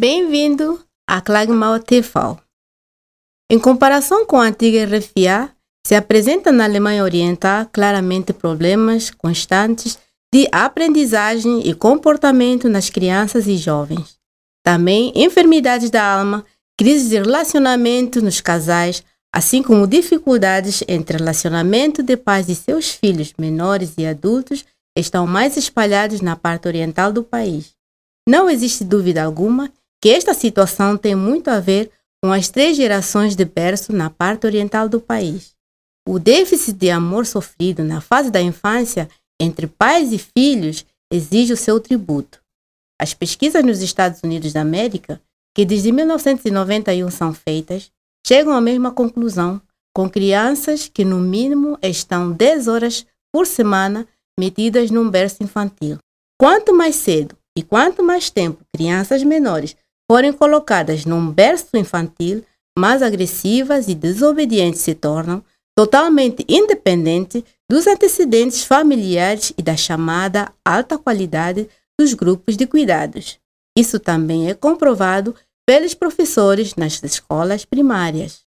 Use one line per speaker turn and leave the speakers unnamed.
Bem-vindo à Klagmal TV. Em comparação com a antiga RFA, se apresenta na Alemanha Oriental claramente problemas constantes de aprendizagem e comportamento nas crianças e jovens. Também enfermidades da alma, crises de relacionamento nos casais, assim como dificuldades entre relacionamento de pais e seus filhos menores e adultos estão mais espalhados na parte oriental do país. Não existe dúvida alguma que esta situação tem muito a ver com as três gerações de berço na parte oriental do país. O déficit de amor sofrido na fase da infância entre pais e filhos exige o seu tributo. As pesquisas nos Estados Unidos da América, que desde 1991 são feitas, chegam à mesma conclusão, com crianças que no mínimo estão 10 horas por semana metidas num berço infantil. Quanto mais cedo e quanto mais tempo crianças menores forem colocadas num berço infantil, mais agressivas e desobedientes se tornam, totalmente independente dos antecedentes familiares e da chamada alta qualidade dos grupos de cuidados. Isso também é comprovado pelos professores nas escolas primárias.